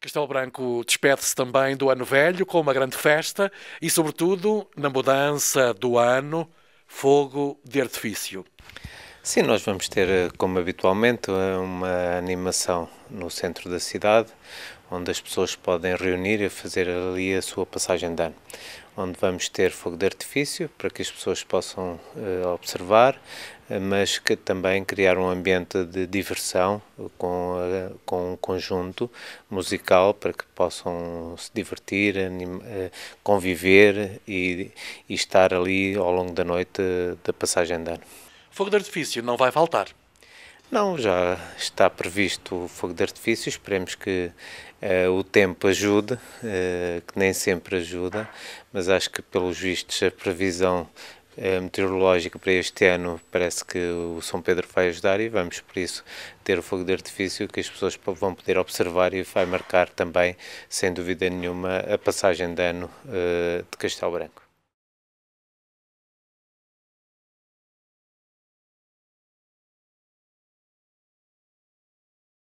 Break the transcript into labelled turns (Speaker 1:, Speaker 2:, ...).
Speaker 1: Castelo Branco despede-se também do Ano Velho com uma grande festa e, sobretudo, na mudança do ano, fogo de artifício.
Speaker 2: Sim, nós vamos ter, eh, como habitualmente, eh, uma animação no centro da cidade, onde as pessoas podem reunir e fazer ali a sua passagem de ano. Onde vamos ter fogo de artifício para que as pessoas possam uh, observar, mas que também criar um ambiente de diversão com, uh, com um conjunto musical para que possam se divertir, uh, conviver e, e estar ali ao longo da noite da passagem de ano.
Speaker 3: Fogo de artifício não vai faltar. Não,
Speaker 2: já está previsto o fogo de artifício, esperemos que uh, o tempo ajude, uh, que nem sempre ajuda, mas acho que pelos vistos a previsão uh, meteorológica para este ano parece que o São Pedro vai ajudar e vamos por isso ter o fogo de artifício que as pessoas vão poder observar e vai marcar também, sem dúvida nenhuma, a passagem de ano de Castelo Branco.